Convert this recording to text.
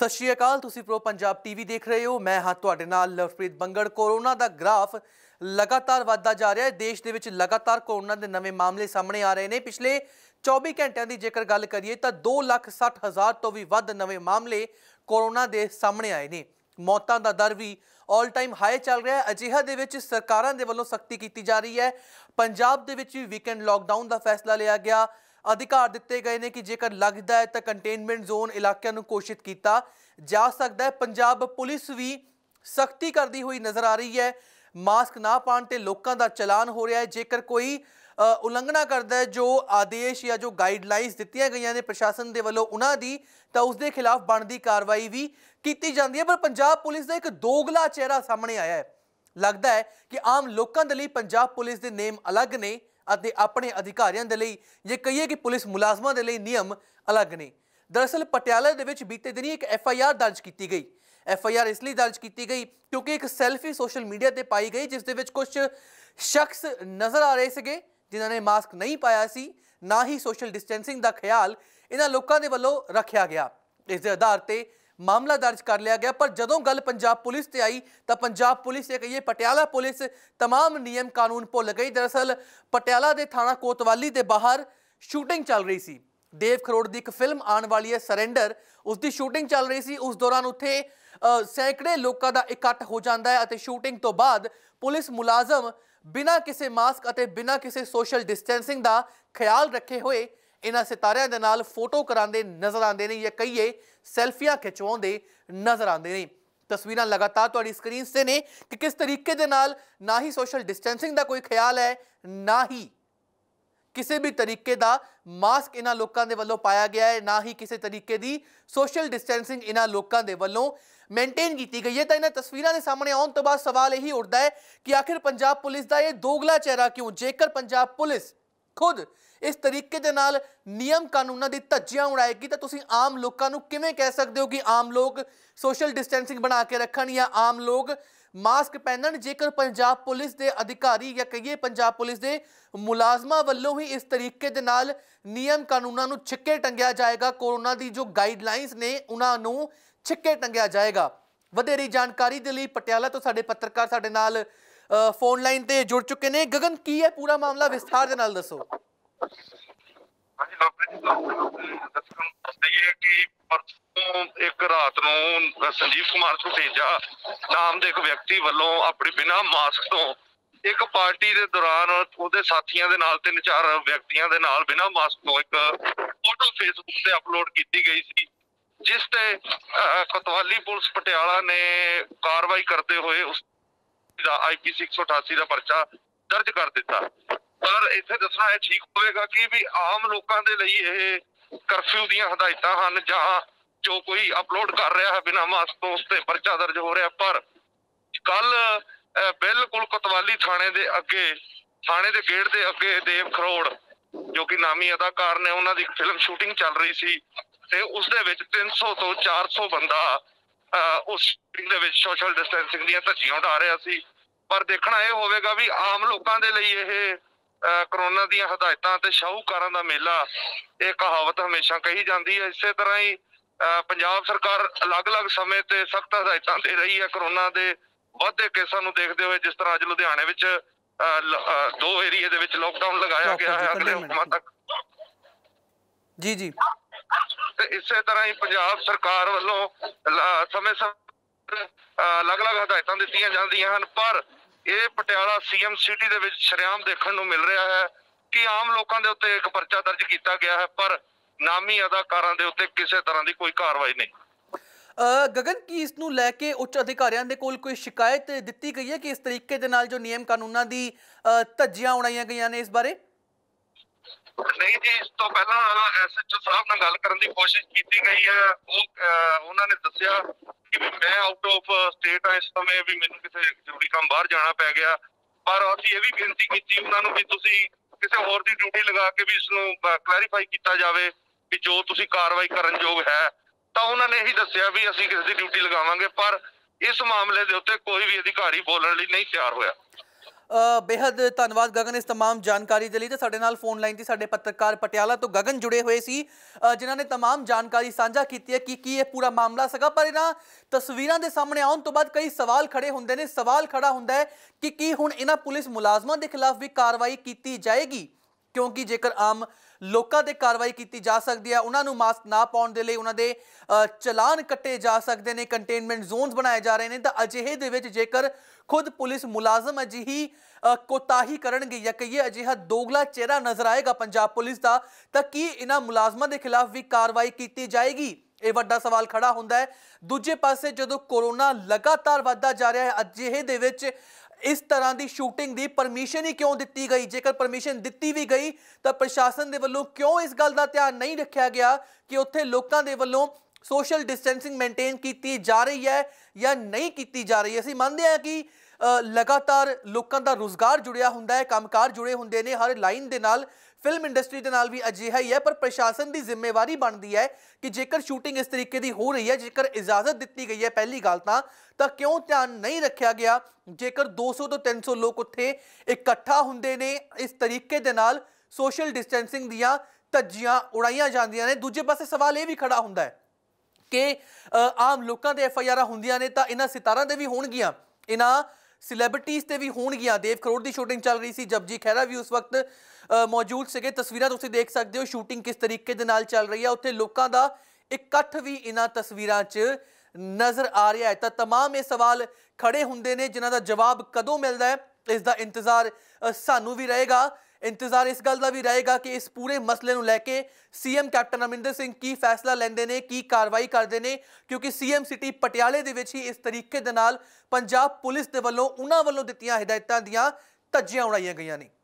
ਸਤਿ ਸ਼੍ਰੀ ਅਕਾਲ ਤੁਸੀਂ pro Punjab TV ਦੇਖ ਰਹੇ ਹੋ ਮੈਂ ਹਾਂ ਤੁਹਾਡੇ ਨਾਲ ਲਵਪ੍ਰੀਤ ਬੰਗੜ ਕੋਰੋਨਾ ਦਾ ਗ੍ਰਾਫ ਲਗਾਤਾਰ ਵੱਧਦਾ ਜਾ ਰਿਹਾ ਹੈ ਦੇਸ਼ ਦੇ ਵਿੱਚ ਲਗਾਤਾਰ ਕੋਰੋਨਾ ਦੇ ਨਵੇਂ ਮਾਮਲੇ ਸਾਹਮਣੇ ਆ ਰਹੇ ਨੇ ਪਿਛਲੇ 24 ਘੰਟਿਆਂ ਦੀ ਜੇਕਰ ਗੱਲ ਕਰੀਏ ਤਾਂ 2,60,000 ਤੋਂ ਵੀ ਵੱਧ ਨਵੇਂ ਮਾਮਲੇ ਕੋਰੋਨਾ ਦੇ ਸਾਹਮਣੇ ਆਏ ਨੇ ਮੌਤਾਂ ਦਾ ਦਰ ਵੀ ਆਲ ਟਾਈਮ ਹਾਈ ਚੱਲ ਰਿਹਾ ਹੈ ਅਜਿਹਾ ਦੇ ਵਿੱਚ ਸਰਕਾਰਾਂ ਦੇ ਵੱਲੋਂ ਸਖਤੀ ਕੀਤੀ ਜਾ ਰਹੀ ਹੈ ਪੰਜਾਬ ਦੇ ਵਿੱਚ ਵੀ ਵੀਕਐਂਡ ਲਾਕਡਾਊਨ ਦਾ ਫੈਸਲਾ ਲਿਆ ਗਿਆ ਅਧਿਕਾਰ ਦਿੱਤੇ ਗਏ ਨੇ ਕਿ ਜੇਕਰ ਲੱਗਦਾ ਹੈ ਤਾਂ ਕੰਟੇਨਮੈਂਟ ਜ਼ੋਨ ਇਲਾਕਿਆਂ ਨੂੰ ਘੋਸ਼ਿਤ ਕੀਤਾ ਜਾ ਸਕਦਾ ਹੈ ਪੰਜਾਬ ਪੁਲਿਸ ਵੀ ਸਖਤੀ ਕਰਦੀ ਹੋਈ ਨਜ਼ਰ ਆ ਰਹੀ ਹੈ ਮਾਸਕ ਨਾ ਪਾਣ ਤੇ ਲੋਕਾਂ ਦਾ ਚਲਾਨ ਹੋ ਰਿਹਾ ਹੈ ਜੇਕਰ ਕੋਈ ਉਲੰਘਣਾ ਕਰਦਾ ਹੈ ਜੋ ਆਦੇਸ਼ ਜਾਂ ਜੋ ਗਾਈਡਲਾਈਨਸ ਦਿੱਤੀਆਂ ਗਈਆਂ ਨੇ ਪ੍ਰਸ਼ਾਸਨ ਦੇ ਵੱਲੋਂ ਉਹਨਾਂ ਦੀ ਤਾਂ ਉਸ ਦੇ ਖਿਲਾਫ ਬਣਦੀ ਕਾਰਵਾਈ ਵੀ ਕੀਤੀ ਜਾਂਦੀ ਹੈ ਪਰ ਪੰਜਾਬ ਪੁਲਿਸ ਦਾ ਇੱਕ ਦੋਗਲਾ ਚਿਹਰਾ ਸਾਹਮਣੇ ਆਇਆ ਹੈ ਲੱਗਦਾ ਹੈ ਕਿ ਆਮ ਲੋਕਾਂ ਦੇ ਲਈ ਪੰਜਾਬ ਪੁਲਿਸ ਦੇ ਨੇਮ ਅਲੱਗ ਨੇ ਅਤੇ ਆਪਣੇ ਅਧਿਕਾਰੀਆਂ ਦੇ ਲਈ ਜੇ ਕਹੀਏ ਕਿ ਪੁਲਿਸ ਮੁਲਾਜ਼ਮਾਂ ਦੇ ਲਈ ਨਿਯਮ ਅਲੱਗ ਨੇ ਦਰਅਸਲ ਪਟਿਆਲਾ ਦੇ ਵਿੱਚ ਬੀਤੇ ਦਿਨੀ ਇੱਕ ਐਫ ਆਈ ਆਰ ਦਰਜ ਕੀਤੀ ਗਈ ਐਫ ਆਈ ਆਰ ਇਸ ਲਈ ਦਰਜ ਕੀਤੀ ਗਈ ਕਿਉਂਕਿ ਇੱਕ ਸੈਲਫੀ ਸੋਸ਼ਲ ਮੀਡੀਆ ਤੇ ਪਾਈ ਗਈ ਜਿਸ ਦੇ ਵਿੱਚ ਕੁਝ ਸ਼ਖਸ ਨਜ਼ਰ ਆ ਰਹੇ ਸੀਗੇ ਜਿਨ੍ਹਾਂ ਨੇ ਮਾਸਕ ਨਹੀਂ ਪਾਇਆ ਸੀ ਨਾ ਹੀ ਸੋਸ਼ਲ ਡਿਸਟੈਂਸਿੰਗ ਦਾ ਖਿਆਲ ਇਹਨਾਂ ਲੋਕਾਂ ਦੇ ਵੱਲੋਂ ਰੱਖਿਆ ਗਿਆ ਇਸ ਦੇ ਆਧਾਰ ਤੇ ਮਾਮਲਾ ਦਰਜ ਕਰ ਲਿਆ ਗਿਆ ਪਰ ਜਦੋਂ ਗੱਲ ਪੰਜਾਬ ਪੁਲਿਸ ਤੇ ਆਈ ਤਾਂ ਪੰਜਾਬ ਪੁਲਿਸ ਇਹ ਕਹੀਏ ਪਟਿਆਲਾ ਪੁਲਿਸ तमाम ਨਿਯਮ ਕਾਨੂੰਨ ਭੁੱਲ ਗਈ ਦਰਅਸਲ ਪਟਿਆਲਾ ਦੇ ਥਾਣਾ ਕੋਤਵਾਲੀ ਦੇ ਬਾਹਰ ਸ਼ੂਟਿੰਗ ਚੱਲ ਰਹੀ ਸੀ ਦੇਵ ਖਰੋੜ ਦੀ ਇੱਕ ਫਿਲਮ ਆਉਣ ਵਾਲੀ ਹੈ ਸਰੈਂਡਰ ਉਸ ਦੀ ਸ਼ੂਟਿੰਗ ਚੱਲ ਰਹੀ ਸੀ ਉਸ ਦੌਰਾਨ ਉੱਥੇ ਸੈਂਕੜੇ ਲੋਕਾਂ ਦਾ ਇਕੱਠ ਹੋ ਜਾਂਦਾ ਹੈ ਅਤੇ ਸ਼ੂਟਿੰਗ ਤੋਂ ਬਾਅਦ ਪੁਲਿਸ ਮੁਲਾਜ਼ਮ ਬਿਨਾਂ ਕਿਸੇ ਮਾਸਕ ਅਤੇ ਬਿਨਾਂ ਕਿਸੇ ਸੋਸ਼ਲ ਡਿਸਟੈਂਸਿੰਗ ਦਾ ਖਿਆਲ ਰੱਖੇ ਹੋਏ ਇਹਨਾਂ ਸਿਤਾਰਿਆਂ ਦੇ ਨਾਲ ਫੋਟੋ ਕਰਾਉਂਦੇ ਨਜ਼ਰ ਆਉਂਦੇ ਨੇ ਜਾਂ ਕਈਏ ਸੈਲਫੀਆਂ ਖਿਚਵਾਉਂਦੇ ਨਜ਼ਰ ਆਉਂਦੇ ਨੇ ਤਸਵੀਰਾਂ ਲਗਾਤਾਰ ਤੁਹਾਡੀ ਸਕਰੀਨ 'ਤੇ ਨੇ ਕਿ ਕਿਸ ਤਰੀਕੇ ਦੇ ਨਾਲ ਨਾ ਹੀ ਸੋਸ਼ਲ ਡਿਸਟੈਂਸਿੰਗ ਦਾ ਕੋਈ ਖਿਆਲ ਹੈ ਨਾ ਹੀ ਕਿਸੇ ਵੀ ਤਰੀਕੇ ਦਾ ਮਾਸਕ ਇਹਨਾਂ ਲੋਕਾਂ ਦੇ ਵੱਲੋਂ ਪਾਇਆ ਗਿਆ ਹੈ ਨਾ ਹੀ ਕਿਸੇ ਤਰੀਕੇ ਦੀ ਸੋਸ਼ਲ ਡਿਸਟੈਂਸਿੰਗ ਇਹਨਾਂ ਲੋਕਾਂ ਦੇ ਵੱਲੋਂ ਮੇਨਟੇਨ ਕੀਤੀ ਗਈ ਹੈ ਤਾਂ ਇਹਨਾਂ ਤਸਵੀਰਾਂ ਦੇ ਸਾਹਮਣੇ ਆਉਣ ਤੋਂ ਬਾਅਦ ਸਵਾਲ ਇਹੀ ਉੱਠਦਾ ਹੈ ਕਿ ਆਖਿਰ ਪੰਜਾਬ ਪੁਲਿਸ ਦਾ ਇਹ ਦੋਗਲਾ ਚਿਹਰਾ ਕਿਉਂ ਜੇਕਰ ਪੰਜਾਬ ਪੁਲਿਸ ਖੁਦ ਇਸ ਤਰੀਕੇ ਦੇ ਨਾਲ ਨਿਯਮ ਕਾਨੂੰਨਾਂ ਦੀ ਧੱਜੀਆਂ ਉਡਾਏਗੀ ਤਾਂ ਤੁਸੀਂ ਆਮ ਲੋਕਾਂ ਨੂੰ ਕਿਵੇਂ ਕਹਿ ਸਕਦੇ ਹੋ ਕਿ ਆਮ ਲੋਕ ਸੋਸ਼ਲ ਡਿਸਟੈਂਸਿੰਗ ਬਣਾ ਕੇ ਰੱਖਣ ਜਾਂ ਆਮ ਲੋਕ ਮਾਸਕ ਪਹਿਨਣ ਜੇਕਰ ਪੰਜਾਬ ਪੁਲਿਸ ਦੇ ਅਧਿਕਾਰੀ ਜਾਂ ਕਹੀਏ ਪੰਜਾਬ ਪੁਲਿਸ ਦੇ ਮੁਲਾਜ਼ਮਾਂ ਵੱਲੋਂ ਹੀ ਇਸ ਤਰੀਕੇ ਦੇ ਨਾਲ ਨਿਯਮ ਕਾਨੂੰਨਾਂ ਨੂੰ ਛਿੱਕੇ ਟੰਗਿਆ ਜਾਏਗਾ ਕੋਰੋਨਾ ਦੀ ਜੋ ਗਾਈਡਲਾਈਨਸ ਨੇ ਉਹਨਾਂ ਨੂੰ ਛਿੱਕੇ ਟੰਗਿਆ ਜਾਏਗਾ ਵਧੇਰੀ ਜਾਣਕਾਰੀ ਦੇ ਲਈ ਪਟਿਆਲਾ ਤੋਂ ਸਾਡੇ ਪੱਤਰਕਾਰ ਸਾਡੇ ਨਾਲ ਫੋਨ ਲਾਈਨ ਤੇ ਜੁੜ ਚੁੱਕੇ ਨੇ ਗਗਨ ਕੀ ਹੈ ਪੂਰਾ ਮਾਮਲਾ ਵਿਸਥਾਰ ਦੇ ਨਾਲ ਦੱਸੋ ਹਾਂਜੀ ਡਾਕਟਰ ਜੀ ਦੱਸਣ ਦੱਸਦੇ ਹੈ ਕਿ ਪਰਸੋਂ ਇੱਕ ਰਾਤ ਨੂੰ ਸੰਜੀਵ ਕੁਮਾਰ ਸੁਟੇਜਾ ਨਾਮ ਦੇ ਇੱਕ ਵਿਅਕਤੀ ਵੱਲੋਂ ਆਪਣੇ ਬਿਨਾ ਮਾਸਕ ਤੋਂ ਇੱਕ ਪਾਰਟੀ ਦੇ ਦੌਰਾਨ ਉਹਦੇ ਸਾਥੀਆਂ ਦੇ ਨਾਲ ਤਿੰਨ ਚਾਰ ਵਿਅਕਤੀਆਂ ਦੇ ਨਾਲ ਬਿਨਾਂ ਮਾਸਕ ਤੋਂ ਇੱਕ ਫੋਟੋ ਫੇਸਬੁੱਕ ਤੇ ਅਪਲੋਡ ਕੀਤੀ ਗਈ ਸੀ ਜਿਸ ਤੇ ਕਤਵਾਲੀ ਪੁਲਿਸ ਪਟਿਆਲਾ ਨੇ ਕਾਰਵਾਈ ਕਰਦੇ ਹੋਏ ਉਸ ਦਾ ਆਈਪੀ 688 ਦਾ ਪਰਚਾ ਦਰਜ ਕਰ ਦਿੱਤਾ ਪਰ ਇੱਥੇ ਦੱਸਣਾ ਇਹ ਠੀਕ ਹੋਵੇਗਾ ਕਿ ਵੀ ਆਮ ਲੋਕਾਂ ਦੇ ਲਈ ਇਹ ਕਰਫਿਊ ਦੀਆਂ ਹਦਾਇਤਾਂ ਹਨ ਜਾਂ ਜੋ ਕੋਈ ਅਪਲੋਡ ਕਰ ਰਿਹਾ ਹੈ ਬਿਨਾਂ ਮਾਸਕ ਤੋਂ ਉਸ ਤੇ ਪਰਚਾ ਦਰਜ ਹੋ ਰਿਹਾ ਪਰ ਕੱਲ ਬਿਲਕੁਲ ਕਤਵਾਲੀ ਥਾਣੇ ਦੇ ਅੱਗੇ ਥਾਣੇ ਦੇ ਗੇਟ ਦੇ ਅੱਗੇ ਦੇਵ ਖਰੋੜ ਜੋ ਕਿ ਨਾਮੀ ਅਦਾਕਾਰ ਨੇ ਉਹਨਾਂ ਦੀ ਫਿਲਮ ਸ਼ੂਟਿੰਗ ਚੱਲ ਰਹੀ ਸੀ ਤੇ ਉਸ ਦੇ ਵਿੱਚ 300 ਤੋਂ 400 ਬੰਦਾ ਉਸ ਮੀਟਿੰਗ ਦੇ ਵਿੱਚ ਸੋਸ਼ਲ ਡਿਸਟੈਂਸਿੰਗ ਦੀਆਂ ਧੱਜੀਆਂ ਉਡਾ ਰਿਹਾ ਸੀ ਪਰ ਦੇਖਣਾ ਇਹ ਹੋਵੇਗਾ ਵੀ ਆਮ ਲੋਕਾਂ ਦੇ ਲਈ ਇਹ ਕਰੋਨਾ ਦੀਆਂ ਹਦਾਇਤਾਂ ਤੇ ਸ਼ਾਹੂਕਾਰਾਂ ਦਾ ਮੇਲਾ ਇਹ ਕਹਾਵਤ ਹਮੇਸ਼ਾ ਕਹੀ ਜਾਂਦੀ ਹੈ ਇਸੇ ਤਰ੍ਹਾਂ ਹੀ ਪੰਜਾਬ ਸਰਕਾਰ ਅਲੱਗ-ਅਲੱਗ ਸਮੇਂ ਤੇ ਸਖਤ ਹਦਾਇਤਾਂ ਦੇ ਰਹੀ ਹੈ ਕਰੋਨਾ ਦੇ ਵੱਧਦੇ ਕੇਸਾਂ ਨੂੰ ਦੇਖਦੇ ਹੋਏ ਜਿਸ ਤਰ੍ਹਾਂ ਅੱਜ ਲੁਧਿਆਣੇ ਵਿੱਚ ਦੋ ਏਰੀਆ ਦੇ ਵਿੱਚ ਲੋਕਡਾਊਨ ਲਗਾਇਆ ਗਿਆ ਹੈ ਅਗਲੇ ਹੁਕਮਾਂ ਤੱਕ ਜੀ ਜੀ ਤੇ ਇਸੇ ਤਰ੍ਹਾਂ ਹੀ ਪੰਜਾਬ ਸਰਕਾਰ ਵੱਲੋਂ ਸਮੇਂ ਸਮੇਂ ਅਲੱਗ-ਅਲੱਗ ਹਦਾਇਤਾਂ ਦਿੱਤੀਆਂ ਜਾਂਦੀਆਂ ਹਨ ਪਰ ਇਹ ਪਟਿਆਲਾ ਸੀਐਮ ਸਿਟੀ ਦੇ ਵਿੱਚ ਸ਼ਰਿਆਮ ਦੇਖਣ ਨੂੰ ਮਿਲ ਰਿਹਾ ਹੈ ਕਿ ਆਮ ਲੋਕਾਂ ਦੇ ਉੱਤੇ ਇੱਕ ਪਰਚਾ ਦਰਜ ਕੀਤਾ ਗਿਆ ਹੈ ਪਰ ਨਾਮੀ ਅਦਾਕਾਰਾਂ ਦੇ ਉੱਤੇ ਕਿਸੇ ਤਰ੍ਹਾਂ ਦੀ ਕੋਈ ਕਾਰਵਾਈ ਨਹੀਂ ਗਗਨ ਕੀ ਇਸ ਨੂੰ ਲੈ ਕੇ ਉੱਚ ਅਧਿਕਾਰੀਆਂ ਦੇ ਕੋਲ ਕੋਈ ਸ਼ਿਕਾਇਤ ਦਿੱਤੀ ਗਈ ਹੈ ਕਿ ਇਸ ਤਰੀਕੇ ਦੇ ਨਾਲ ਜੋ ਨਿਯਮ ਕਾਨੂੰਨਾਂ ਦੀ ਧੱਜੀਆਂ ਉਡਾਈਆਂ ਗਈਆਂ ਨੇ ਇਸ ਬਾਰੇ ਨਹੀਂ ਜੀ ਇਸ ਤੋਂ ਪਹਿਲਾਂ ਐਸਐਚਓ ਸਾਹਿਬ ਨਾਲ ਗੱਲ ਕਰਨ ਦੀ ਕੋਸ਼ਿਸ਼ ਕੀਤੀ ਗਈ ਹੈ ਉਹ ਉਹਨਾਂ ਨੇ ਦੱਸਿਆ ਕਿ ਮੈਂ ਆਊਟ ਆਫ ਸਟੇਟ ਆ ਇਸ ਸਮੇਂ ਵੀ ਮੈਨੂੰ ਕਿਸੇ ਜ਼ਰੂਰੀ ਕੰਮ ਬਾਹਰ ਜਾਣਾ ਪੈ ਗਿਆ ਪਰ ਅਸੀਂ ਇਹ ਵੀ ਬੇਨਤੀ ਕੀਤੀ ਉਹਨਾਂ ਨੂੰ ਵੀ ਤੁਸੀਂ ਕਿਸੇ ਹੋਰ ਦੀ ਡਿਊਟੀ ਲਗਾ ਕੇ ਵੀ ਇਸ ਨੂੰ ਕਲੈਰੀਫਾਈ ਕੀਤਾ ਜਾਵੇ ਕਿ ਜੋ ਤੁਸੀਂ ਕਾਰਵਾਈ ਕਰਨ ਯੋਗ ਹੈ ਤਾਂ ਉਹਨਾਂ ਨੇ ਇਹੀ ਦੱਸਿਆ ਵੀ ਅਸੀਂ ਕਿਸੇ ਦੀ ਡਿਊਟੀ ਲਗਾਵਾਂਗੇ ਪਰ ਇਸ ਮਾਮਲੇ ਦੇ ਉੱਤੇ ਕੋਈ ਵੀ ਅਧਿਕਾਰੀ ਬੋਲਣ ਲਈ ਨਹੀਂ ਤਿਆਰ ਹੋਇਆ ਬੇहद ਧੰਨਵਾਦ ਗਗਨ ਇਸ तमाम ਜਾਣਕਾਰੀ ਦੇ ਲਈ ਤੇ ਸਾਡੇ ਨਾਲ ਫੋਨ ਲਾਈਨ ਤੇ ਸਾਡੇ ਪੱਤਰਕਾਰ ਪਟਿਆਲਾ ਤੋਂ ਗਗਨ ਜੁੜੇ ਹੋਏ ਸੀ ਜਿਨ੍ਹਾਂ ਨੇ तमाम ਜਾਣਕਾਰੀ ਸਾਂਝਾ ਕੀਤੀ ਹੈ ਕਿ ਕੀ ਇਹ ਪੂਰਾ ਮਾਮਲਾ ਸਗਾ ਪਰ ਇਹਨਾਂ ਤਸਵੀਰਾਂ ਦੇ ਸਾਹਮਣੇ ਆਉਣ ਤੋਂ ਬਾਅਦ ਕਈ ਸਵਾਲ ਖੜੇ ਹੁੰਦੇ ਨੇ ਸਵਾਲ ਖੜਾ ਹੁੰਦਾ ਹੈ ਕਿ ਕੀ ਹੁਣ ਇਹਨਾਂ ਪੁਲਿਸ ਮੁਲਾਜ਼ਮਾਂ ਦੇ ਖਿਲਾਫ ਵੀ ਕਾਰਵਾਈ ਕੀਤੀ ਜਾਏਗੀ ਕਿਉਂਕਿ ਜੇਕਰ ਆਮ ਲੋਕਾਂ ਤੇ ਕਾਰਵਾਈ ਕੀਤੀ ਜਾ ਸਕਦੀ ਹੈ ਉਹਨਾਂ ਨੂੰ ਮਾਸਕ ਨਾ ਪਾਉਣ ਦੇ ਲਈ ਉਹਨਾਂ ਦੇ ਚਲਾਨ ਕੱਟੇ ਜਾ ਸਕਦੇ ਨੇ ਕੰਟੇਨਮੈਂਟ ਜ਼ੋਨਸ ਬਣਾਏ ਜਾ ਰਹੇ ਨੇ ਤਾਂ ਅਜਿਹੇ ਦੇ ਵਿੱਚ ਜੇਕਰ ਖੁਦ ਪੁਲਿਸ ਮੁਲਾਜ਼ਮ ਅਜਿਹੀ ਕੋਤਾਹੀ ਕਰਨਗੇ ਜਾਂ ਕਿ ਇਹ ਅਜਿਹਾ ਦੋਗਲਾ ਚਿਹਰਾ ਨਜ਼ਰ ਆਏਗਾ ਪੰਜਾਬ ਪੁਲਿਸ ਦਾ ਤਾਂ ਕੀ ਇਹਨਾਂ ਮੁਲਾਜ਼ਮਾਂ ਦੇ ਖਿਲਾਫ ਵੀ ਕਾਰਵਾਈ ਕੀਤੀ ਜਾਏਗੀ ਇਹ ਵੱਡਾ ਸਵਾਲ ਖੜਾ ਹੁੰਦਾ ਹੈ ਦੂਜੇ ਪਾਸੇ ਜਦੋਂ ਕੋਰੋਨਾ ਲਗਾਤਾਰ ਵੱਧਦਾ ਜਾ ਰਿਹਾ ਹੈ ਅਜਿਹੇ ਦੇ ਵਿੱਚ ਇਸ ਤਰ੍ਹਾਂ ਦੀ ਸ਼ੂਟਿੰਗ ਦੀ ਪਰਮਿਸ਼ਨ ਹੀ ਕਿਉਂ ਦਿੱਤੀ ਗਈ ਜੇਕਰ ਪਰਮਿਸ਼ਨ ਦਿੱਤੀ ਵੀ ਗਈ ਤਾਂ ਪ੍ਰਸ਼ਾਸਨ ਦੇ ਵੱਲੋਂ ਕਿਉਂ ਇਸ ਗੱਲ ਦਾ ਧਿਆਨ ਨਹੀਂ ਰੱਖਿਆ ਗਿਆ ਕਿ ਉੱਥੇ ਲੋਕਾਂ ਦੇ ਵੱਲੋਂ ਸੋਸ਼ਲ ਡਿਸਟੈਂਸਿੰਗ ਮੇਨਟੇਨ ਕੀਤੀ ਜਾ ਰਹੀ ਹੈ ਜਾਂ ਨਹੀਂ ਕੀਤੀ ਜਾ ਰਹੀ ਅਸੀਂ ਮੰਨਦੇ ਹਾਂ ਕਿ ਲਗਾਤਾਰ ਲੋਕਾਂ ਦਾ ਰੋਜ਼ਗਾਰ ਜੁੜਿਆ ਹੁੰਦਾ ਹੈ ਕੰਮਕਾਰ ਜੁੜੇ ਹੁੰਦੇ ਨੇ ਹਰ ਲਾਈਨ ਦੇ ਨਾਲ ਫਿਲਮ ਇੰਡਸਟਰੀ ਦੇ ਨਾਲ ਵੀ ਅਜਿਹਾ ਹੀ ਹੈ ਪਰ ਪ੍ਰਸ਼ਾਸਨ ਦੀ ਜ਼ਿੰਮੇਵਾਰੀ ਬਣਦੀ ਹੈ ਕਿ ਜੇਕਰ ਸ਼ੂਟਿੰਗ ਇਸ ਤਰੀਕੇ ਦੀ ਹੋ ਰਹੀ ਹੈ ਜੇਕਰ ਇਜਾਜ਼ਤ ਦਿੱਤੀ ਗਈ ਹੈ ਪਹਿਲੀ ਗੱਲ ਤਾਂ ਤਾਂ ਕਿਉਂ ਧਿਆਨ ਨਹੀਂ ਰੱਖਿਆ ਗਿਆ ਜੇਕਰ 200 ਤੋਂ 300 ਲੋਕ ਉੱਥੇ ਇਕੱਠਾ ਹੁੰਦੇ ਨੇ ਇਸ ਤਰੀਕੇ ਦੇ ਨਾਲ ਸੋਸ਼ਲ ਡਿਸਟੈਂਸਿੰਗ ਦੀਆਂ ਧੱਜੀਆਂ ਉਡਾਈਆਂ ਜਾਂਦੀਆਂ ਨੇ ਦੂਜੇ ਪਾਸੇ ਸਵਾਲ ਇਹ ਵੀ ਖੜਾ ਹੁੰਦਾ ਹੈ ਕਿ ਆਮ ਲੋਕਾਂ ਦੇ ਐਫ ਆਈ ਆਰ ਹੁੰਦੀਆਂ ਨੇ ਤਾਂ ਇਹਨਾਂ ਸਿਤਾਰਾਂ ਦੇ ਵੀ ਹੋਣਗੀਆਂ ਇਹਨਾਂ ਸੈਲੀਬ੍ਰਿਟੀਜ਼ ਤੇ ਵੀ ਹੋਣਗੀਆਂ ਦੇਵ ਕਰੋੜ ਦੀ ਸ਼ੂਟਿੰਗ ਚੱਲ ਰਹੀ ਸੀ ਜਪਜੀ ਖੈਰਾ ਵੀ ਉਸ ਵਕਤ ਮੌਜੂਦ ਸੀਗੇ ਤਸਵੀਰਾਂ ਤੁਸੀਂ ਦੇਖ ਸਕਦੇ ਹੋ ਸ਼ੂਟਿੰਗ ਕਿਸ ਤਰੀਕੇ ਦੇ ਨਾਲ ਚੱਲ ਰਹੀ ਹੈ ਉੱਥੇ ਲੋਕਾਂ ਦਾ ਇਕੱਠ ਵੀ ਇਹਨਾਂ ਤਸਵੀਰਾਂ 'ਚ ਨਜ਼ਰ ਆ ਰਿਹਾ ਹੈ ਤਾਂ तमाम ਇਹ ਸਵਾਲ ਖੜੇ ਹੁੰਦੇ ਨੇ ਜਿਨ੍ਹਾਂ ਦਾ ਜਵਾਬ ਕਦੋਂ ਮਿਲਦਾ ਹੈ ਇਸ ਦਾ ਇੰਤਜ਼ਾਰ ਸਾਨੂੰ ਵੀ ਰਹੇਗਾ ਇੰਤਜ਼ਾਰ ਇਸ ਗੱਲ ਦਾ ਵੀ ਰਹੇਗਾ ਕਿ ਇਸ ਪੂਰੇ ਮਸਲੇ ਨੂੰ ਲੈ ਕੇ ਸੀਐਮ ਕੈਪਟਨ ਅਮਰਿੰਦਰ ਸਿੰਘ ਕੀ ਫੈਸਲਾ ਲੈਂਦੇ ਨੇ ਕੀ ਕਾਰਵਾਈ ਕਰਦੇ ਨੇ ਕਿਉਂਕਿ ਸੀਐਮ ਸਿਟੀ ਪਟਿਆਲੇ ਦੇ ਵਿੱਚ ਹੀ ਇਸ ਤਰੀਕੇ ਦੇ ਨਾਲ ਪੰਜਾਬ ਪੁਲਿਸ ਦੇ ਵੱਲੋਂ ਉਹਨਾਂ ਵੱਲੋਂ ਦਿੱਤੀਆਂ ਹਦਾਇਤਾਂ ਦੀਆਂ ਧੱਜੀਆਂ ਉਡਾਈਆਂ ਗਈਆਂ ਨੇ